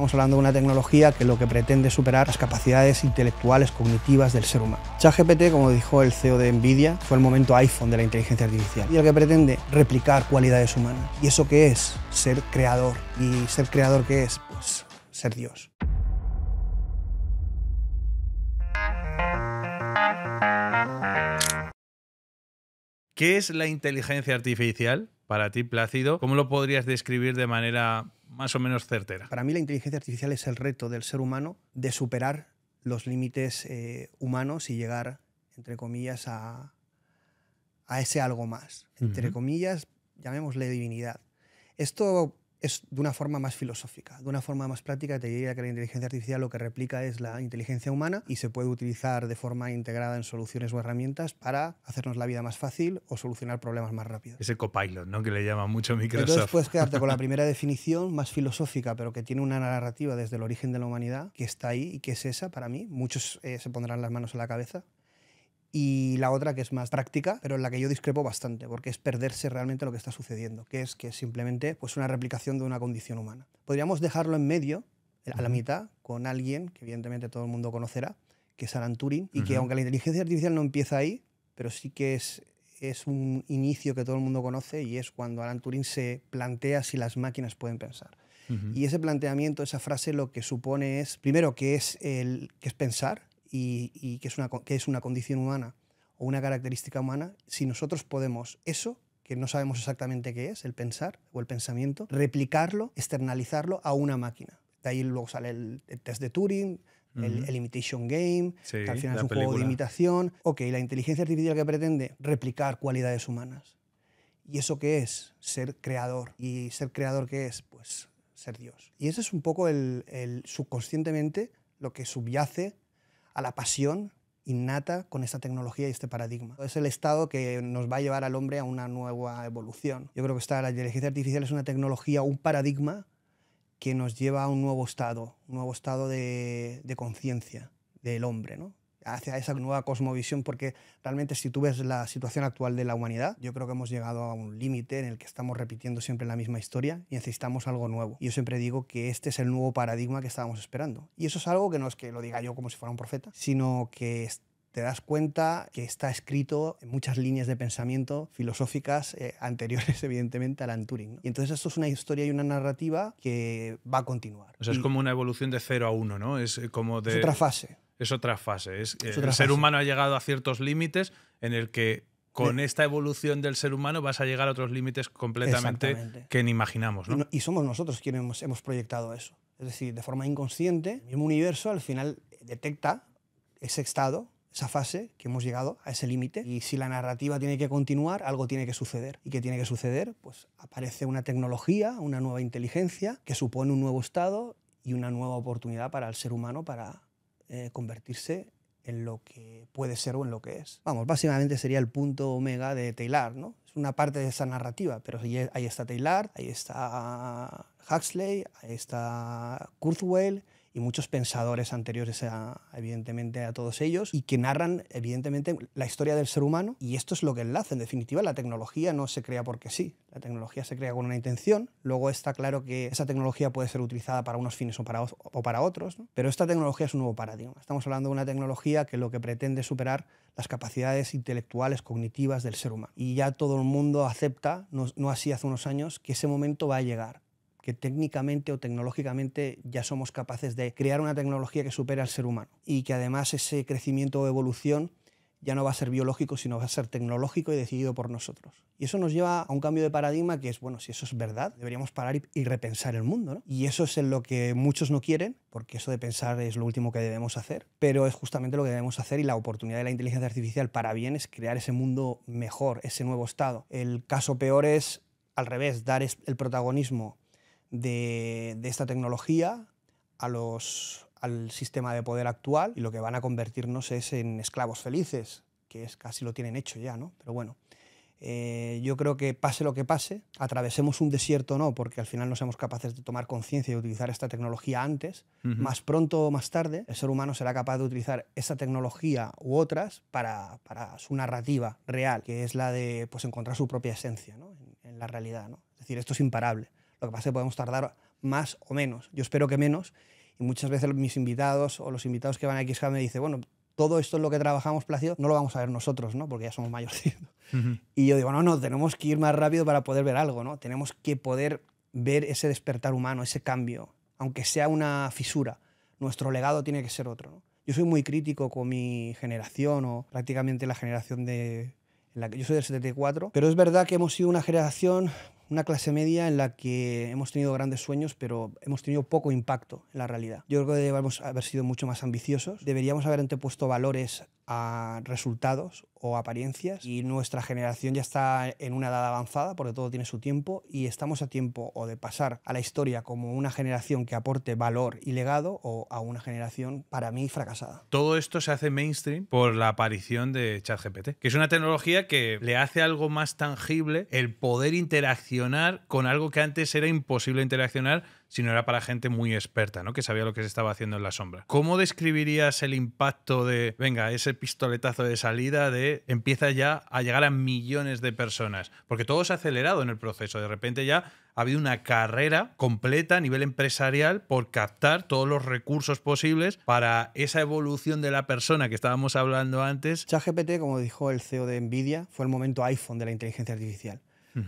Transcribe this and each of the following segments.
Estamos hablando de una tecnología que lo que pretende superar las capacidades intelectuales cognitivas del ser humano. ChatGPT, como dijo el CEO de Nvidia, fue el momento iPhone de la inteligencia artificial y lo que pretende replicar cualidades humanas. ¿Y eso qué es? Ser creador. ¿Y ser creador qué es? Pues ser Dios. ¿Qué es la inteligencia artificial? Para ti, Plácido, ¿cómo lo podrías describir de manera más o menos certera. Para mí la inteligencia artificial es el reto del ser humano de superar los límites eh, humanos y llegar, entre comillas, a, ese algo más. Entre comillas, llamémosle divinidad. Esto es de una forma más filosófica, de una forma más práctica, te diría que la inteligencia artificial lo que replica es la inteligencia humana y se puede utilizar de forma integrada en soluciones o herramientas para hacernos la vida más fácil o solucionar problemas más rápido. Ese copilot, ¿no? Que le llama mucho Microsoft. Entonces puedes quedarte con la primera definición más filosófica, pero que tiene una narrativa desde el origen de la humanidad que está ahí y que es esa para mí. Muchos eh, se pondrán las manos en la cabeza, y la otra que es más práctica, pero en la que yo discrepo bastante, porque es perderse realmente lo que está sucediendo, que es que simplemente pues, una replicación de una condición humana. Podríamos dejarlo en medio, eh, a la mitad, con alguien que evidentemente todo el mundo conocerá, que es Alan Turing, y que aunque la inteligencia artificial no empieza ahí, pero sí que es, es un inicio que todo el mundo conoce y es cuando Alan Turing se plantea si las máquinas pueden pensar. Y ese planteamiento, esa frase, lo que supone es, primero, que es, el, que es pensar, y, que, es una, que es una condición humana o una característica humana, si nosotros podemos eso que no sabemos exactamente qué es, el pensar o el pensamiento, replicarlo, externalizarlo a una máquina. De ahí luego sale el, test de Turing, el, Imitation Game, que al final es un juego de imitación. Ok, la inteligencia artificial que pretende replicar cualidades humanas. ¿Y eso qué es? Ser creador. ¿Y ser creador qué es? Pues ser Dios. Y eso es un poco el subconscientemente lo que subyace a la pasión innata con esta tecnología y este paradigma. Es el estado que nos va a llevar al hombre a una nueva evolución. Yo creo que esta, la inteligencia artificial es una tecnología, un paradigma que nos lleva a un nuevo estado, un nuevo estado de, de conciencia del hombre, ¿no? hacia esa nueva cosmovisión, porque realmente si tú ves la situación actual de la humanidad, yo creo que hemos llegado a un límite en el que estamos repitiendo siempre la misma historia y necesitamos algo nuevo. Y yo siempre digo que este es el nuevo paradigma que estábamos esperando. Y eso es algo que no es que lo diga yo como si fuera un profeta, sino que te das cuenta que está escrito en muchas líneas de pensamiento filosóficas eh, anteriores, evidentemente, a Alan Turing. Y entonces esto es una historia y una narrativa que va a continuar. O sea, es como una evolución de cero a uno, ¿no? Es eh, como de... otra fase es otra fase. Eh, el ser humano ha llegado a ciertos límites en el que con esta evolución del ser humano vas a llegar a otros límites completamente que ni imaginamos. Y, somos nosotros quienes hemos, hemos proyectado eso. Es decir, de forma inconsciente, el mismo universo al final detecta ese estado esa fase que hemos llegado a ese límite y si la narrativa tiene que continuar, algo tiene que suceder. ¿Y qué tiene que suceder? Pues aparece una tecnología, una nueva inteligencia que supone un nuevo estado y una nueva oportunidad para el ser humano para eh, convertirse en lo que puede ser o en lo que es. Vamos, básicamente sería el punto omega de Taylor, ¿no? Es una parte de esa narrativa, pero ahí está Taylor, ahí está Huxley, ahí está Kurzweil, y muchos pensadores anteriores a, evidentemente a todos ellos y que narran evidentemente la historia del ser humano y esto es lo que enlaza. En definitiva, la tecnología no se crea porque sí, la tecnología se crea con una intención, luego está claro que esa tecnología puede ser utilizada para unos fines o para, o para otros, pero esta tecnología es un nuevo paradigma. Estamos hablando de una tecnología que lo que pretende superar las capacidades intelectuales, cognitivas del ser humano. Y ya todo el mundo acepta, no, no así hace unos años, que ese momento va a llegar que técnicamente o tecnológicamente ya somos capaces de crear una tecnología que supere al ser humano y que además ese crecimiento o evolución ya no va a ser biológico, sino va a ser tecnológico y decidido por nosotros. Y eso nos lleva a un cambio de paradigma que es, bueno, si eso es verdad, deberíamos parar y repensar el mundo. Y eso es en lo que muchos no quieren, porque eso de pensar es lo último que debemos hacer, pero es justamente lo que debemos hacer y la oportunidad de la inteligencia artificial para bien es crear ese mundo mejor, ese nuevo estado. El caso peor es, al revés, dar el protagonismo de, esta tecnología a al sistema de poder actual y lo que van a convertirnos es en esclavos felices, que es casi lo tienen hecho ya, ¿no? Pero bueno, eh, yo creo que pase lo que pase, atravesemos un desierto o no, porque al final no somos capaces de tomar conciencia y utilizar esta tecnología antes, más pronto o más tarde el ser humano será capaz de utilizar esta tecnología u otras para, su narrativa real, que es la de pues, encontrar su propia esencia en, la realidad. ¿no? Es decir, esto es imparable. Lo que pasa es que podemos tardar más o menos. Yo espero que menos. Y muchas veces mis invitados o los invitados que van a XK me dicen, bueno, todo esto es lo que trabajamos, Plácido, no lo vamos a ver nosotros, ¿no? Porque ya somos mayores. Y yo digo, no, no, tenemos que ir más rápido para poder ver algo, ¿no? Tenemos que poder ver ese despertar humano, ese cambio, aunque sea una fisura. Nuestro legado tiene que ser otro, ¿no? Yo soy muy crítico con mi generación o prácticamente la generación de... En la que yo soy del 74, pero es verdad que hemos sido una generación una clase media en la que hemos tenido grandes sueños, pero hemos tenido poco impacto en la realidad. Yo creo que debemos haber sido mucho más ambiciosos, deberíamos haber antepuesto valores a resultados o apariencias y nuestra generación ya está en una edad avanzada porque todo tiene su tiempo y estamos a tiempo o de pasar a la historia como una generación que aporte valor y legado o a una generación para mí fracasada. Todo esto se hace mainstream por la aparición de ChatGPT, que es una tecnología que le hace algo más tangible el poder interaccionar con algo que antes era imposible interaccionar si no era para gente muy experta, ¿no? que sabía lo que se estaba haciendo en la sombra. ¿Cómo describirías el impacto de, venga, ese pistoletazo de salida de empieza ya a llegar a millones de personas? Porque todo se ha acelerado en el proceso, de repente ya ha habido una carrera completa a nivel empresarial por captar todos los recursos posibles para esa evolución de la persona que estábamos hablando antes. ChatGPT, como dijo el CEO de Nvidia, fue el momento iPhone de la inteligencia artificial.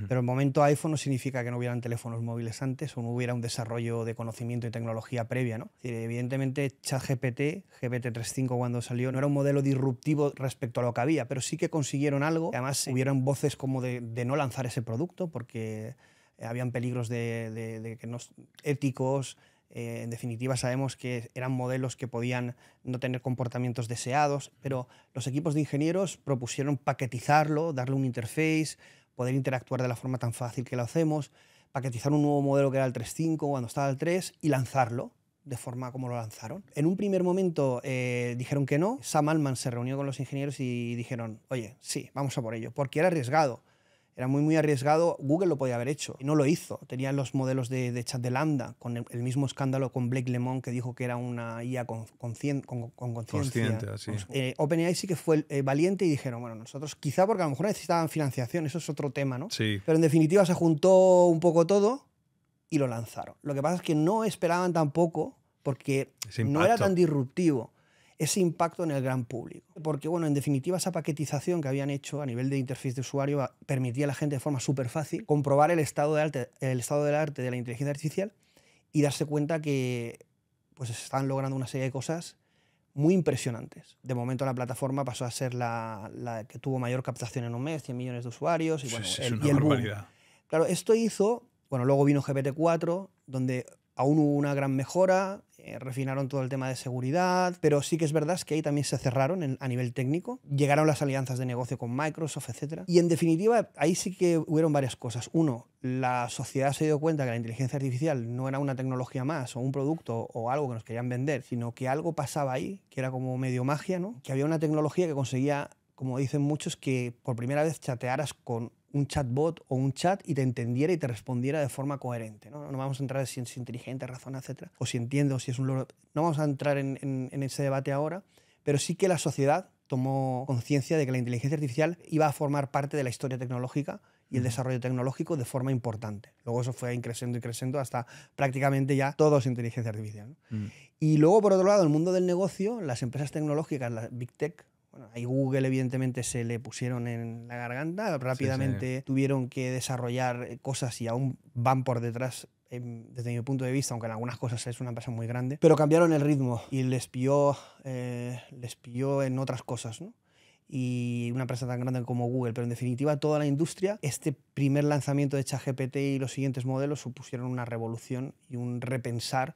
Pero el momento iPhone no significa que no hubieran teléfonos móviles antes o no hubiera un desarrollo de conocimiento y tecnología previa. evidentemente, ChatGPT, GPT-35 cuando salió, no era un modelo disruptivo respecto a lo que había, pero sí que consiguieron algo. Además, hubieron voces como de, no lanzar ese producto porque eh, habían peligros de, que no éticos, eh, en definitiva, sabemos que eran modelos que podían no tener comportamientos deseados, pero los equipos de ingenieros propusieron paquetizarlo, darle un interface, poder interactuar de la forma tan fácil que lo hacemos, paquetizar un nuevo modelo que era el 3.5 cuando estaba el 3 y lanzarlo de forma como lo lanzaron. En un primer momento eh, dijeron que no, Sam Altman se reunió con los ingenieros y dijeron, oye, sí, vamos a por ello, porque era arriesgado era muy, muy arriesgado. Google lo podía haber hecho y no lo hizo. Tenían los modelos de, chat de Lambda, con el, mismo escándalo con Blake Lemon, que dijo que era una IA con conciencia. Pues, eh, OpenAI sí que fue eh, valiente y dijeron, bueno, nosotros, quizá porque a lo mejor necesitaban financiación, eso es otro tema, ¿no? Sí. Pero en definitiva se juntó un poco todo y lo lanzaron. Lo que pasa es que no esperaban tampoco, porque no era tan disruptivo ese impacto en el gran público. Porque, bueno, en definitiva, esa paquetización que habían hecho a nivel de interfaz de usuario permitía a la gente de forma súper fácil comprobar el estado, del arte de la inteligencia artificial y darse cuenta que pues, están logrando una serie de cosas muy impresionantes. De momento la plataforma pasó a ser la, que tuvo mayor captación en un mes, 100 millones de usuarios y el, una y boom. Claro, esto hizo, bueno, luego vino GPT-4, donde Aún hubo una gran mejora, eh, refinaron todo el tema de seguridad, pero sí que es verdad es que ahí también se cerraron a nivel técnico, llegaron las alianzas de negocio con Microsoft, etc. Y en definitiva, ahí sí que hubieron varias cosas. Uno, la sociedad se dio cuenta que la inteligencia artificial no era una tecnología más o un producto o algo que nos querían vender, sino que algo pasaba ahí, que era como medio magia, ¿no? que había una tecnología que conseguía como dicen muchos, que por primera vez chatearas con un chatbot o un chat y te entendiera y te respondiera de forma coherente. No, vamos a entrar en si es inteligente, razón, etcétera, o si entiendo si es un No vamos a entrar en, ese debate ahora, pero sí que la sociedad tomó conciencia de que la inteligencia artificial iba a formar parte de la historia tecnológica y el desarrollo tecnológico de forma importante. Luego eso fue creciendo y creciendo hasta prácticamente ya todos inteligencia artificial. Mm. Y luego, por otro lado, el mundo del negocio, las empresas tecnológicas, las Big Tech, bueno, Google evidentemente se le pusieron en la garganta, rápidamente tuvieron que desarrollar eh, cosas y aún van por detrás em, desde mi punto de vista, aunque en algunas cosas es una empresa muy grande, pero cambiaron el ritmo y les pilló, eh, les pilló en otras cosas, ¿no? y una empresa tan grande como Google, pero en definitiva toda la industria, este primer lanzamiento de ChatGPT y los siguientes modelos supusieron una revolución y un repensar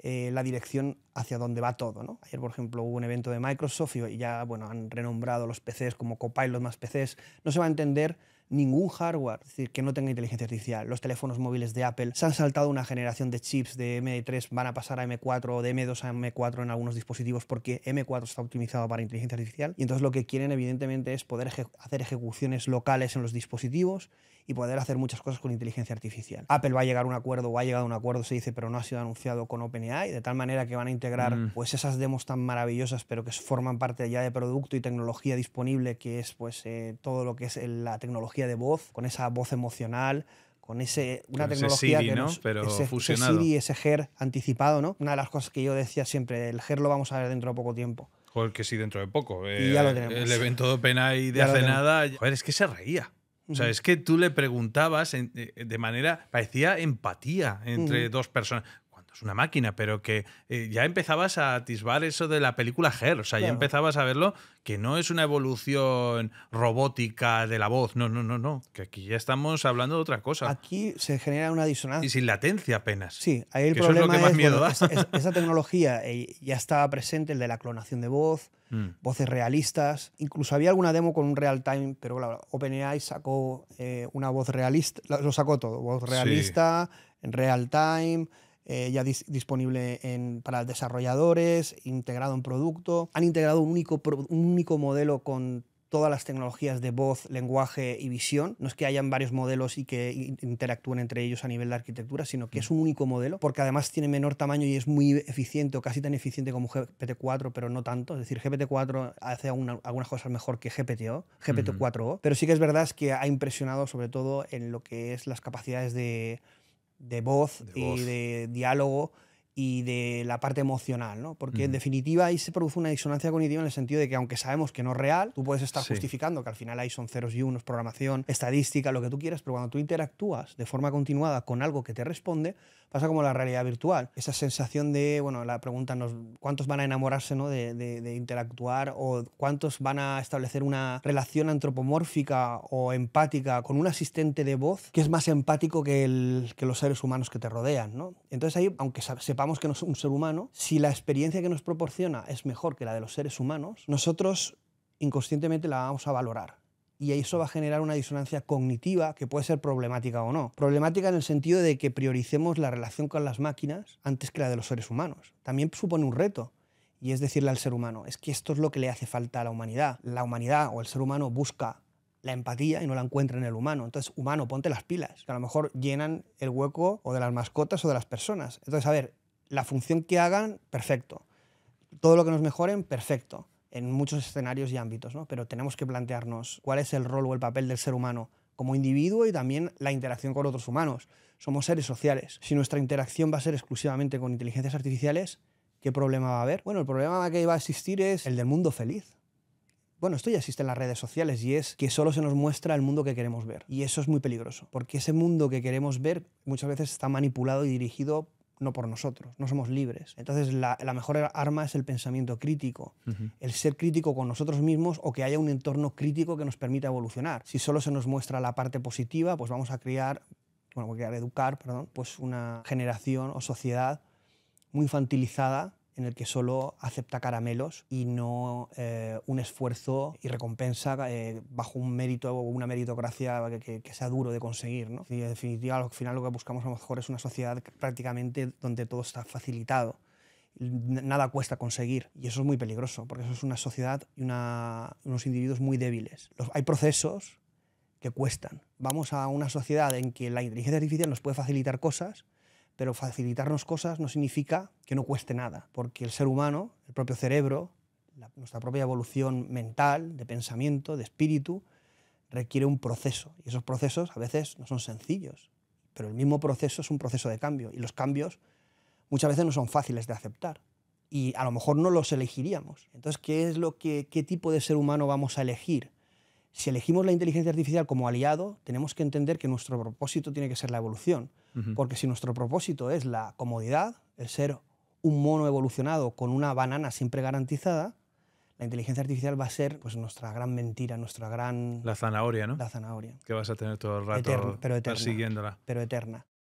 eh, la dirección hacia donde va todo. ¿no? Ayer, por ejemplo, hubo un evento de Microsoft y ya bueno, han renombrado los PCs como Copilot más PCs. No se va a entender ningún hardware, es decir, que no tenga inteligencia artificial. Los teléfonos móviles de Apple se han saltado una generación de chips de M3, van a pasar a M4 o de M2 a M4 en algunos dispositivos porque M4 está optimizado para inteligencia artificial. Y entonces lo que quieren evidentemente es poder hacer ejecuciones locales en los dispositivos y poder hacer muchas cosas con inteligencia artificial. Apple va a llegar a un acuerdo o ha llegado a un acuerdo, se dice, pero no ha sido anunciado con OpenAI, de tal manera que van a integrar mm. pues esas demos tan maravillosas, pero que forman parte ya de producto y tecnología disponible, que es pues eh, todo lo que es la tecnología de voz, con esa voz emocional, con ese, una tecnología ese Siri, ¿no? Pero ese, Ese Siri, ese GER anticipado, ¿no? Una de las cosas que yo decía siempre, el GER lo vamos a ver dentro de poco tiempo. Joder, que sí, dentro de poco. ya lo eh, tenemos. El evento de OpenAI de hace nada. Joder, es que se reía. O sea, es que tú le preguntabas eh, de manera, parecía empatía entre dos personas una máquina, pero que eh, ya empezabas a atisbar eso de la película Her, o sea, ya empezabas a verlo que no es una evolución robótica de la voz, no, no, no, no, que aquí ya estamos hablando de otra cosa. Aquí se genera una disonancia. Y sin latencia apenas. Sí, ahí el problema es que esa tecnología eh, ya estaba presente, el de la clonación de voz, mm. voces realistas, incluso había alguna demo con un real time, pero OpenAI sacó eh, una voz realista, lo sacó todo, voz realista, en real time eh, ya disponible en, para desarrolladores, integrado en producto. Han integrado un único, único modelo con todas las tecnologías de voz, lenguaje y visión. No es que hayan varios modelos y que interactúen entre ellos a nivel de arquitectura, sino que es un único modelo, porque además tiene menor tamaño y es muy eficiente, o casi tan eficiente como GPT-4, pero no tanto. Es decir, GPT-4 hace algunas cosas mejor que GPT-4O, pero sí que es verdad que ha impresionado sobre todo en lo que es las capacidades de de voz y de diálogo y de la parte emocional, ¿no? Porque en definitiva ahí se produce una disonancia cognitiva en el sentido de que aunque sabemos que no es real, tú puedes estar justificando que al final ahí son ceros y unos, programación, estadística, lo que tú quieras, pero cuando tú interactúas de forma continuada con algo que te responde, pasa como la realidad virtual. Esa sensación de, bueno, la pregunta nos, ¿cuántos van a enamorarse ¿no? de, interactuar o cuántos van a establecer una relación antropomórfica o empática con un asistente de voz que es más empático que, el, que los seres humanos que te rodean, ¿no? Entonces ahí, aunque sepamos que no es un ser humano, si la experiencia que nos proporciona es mejor que la de los seres humanos, nosotros inconscientemente la vamos a valorar. Y eso va a generar una disonancia cognitiva que puede ser problemática o no. Problemática en el sentido de que prioricemos la relación con las máquinas antes que la de los seres humanos. También supone un reto, y es decirle al ser humano, es que esto es lo que le hace falta a la humanidad. La humanidad o el ser humano busca la empatía y no la encuentra en el humano. Entonces, humano, ponte las pilas, que a lo mejor llenan el hueco o de las mascotas o de las personas. Entonces, a ver, la función que hagan, perfecto. Todo lo que nos mejoren, perfecto, en muchos escenarios y ámbitos, ¿no? Pero tenemos que plantearnos cuál es el rol o el papel del ser humano como individuo y también la interacción con otros humanos. Somos seres sociales. Si nuestra interacción va a ser exclusivamente con inteligencias artificiales, ¿qué problema va a haber? Bueno, el problema que va a existir es el del mundo feliz. Bueno, esto ya existe en las redes sociales y es que solo se nos muestra el mundo que queremos ver. Y eso es muy peligroso, porque ese mundo que queremos ver muchas veces está manipulado y dirigido no por nosotros, no somos libres. Entonces la, mejor arma es el pensamiento crítico, el ser crítico con nosotros mismos o que haya un entorno crítico que nos permita evolucionar. Si solo se nos muestra la parte positiva, pues vamos a crear, bueno, crear, educar, perdón, pues una generación o sociedad muy infantilizada en el que solo acepta caramelos y no eh, un esfuerzo y recompensa eh, bajo un mérito o una meritocracia que, que, sea duro de conseguir. ¿no? Y en definitiva, al final lo que buscamos a lo mejor es una sociedad prácticamente donde todo está facilitado nada cuesta conseguir. Y eso es muy peligroso, porque eso es una sociedad y unos individuos muy débiles. hay procesos que cuestan. Vamos a una sociedad en que la inteligencia artificial nos puede facilitar cosas, pero facilitarnos cosas no significa que no cueste nada, porque el ser humano, el propio cerebro, nuestra propia evolución mental, de pensamiento, de espíritu, requiere un proceso. Y esos procesos a veces no son sencillos, pero el mismo proceso es un proceso de cambio. Y los cambios muchas veces no son fáciles de aceptar. Y a lo mejor no los elegiríamos. Entonces, ¿qué es lo qué tipo de ser humano vamos a elegir? Si elegimos la inteligencia artificial como aliado, tenemos que entender que nuestro propósito tiene que ser la evolución, porque si nuestro propósito es la comodidad, el ser un mono evolucionado con una banana siempre garantizada, la inteligencia artificial va a ser pues, nuestra gran mentira, nuestra gran... La zanahoria, ¿no? La zanahoria. Que vas a tener todo el rato persiguiéndola. Pero eterna.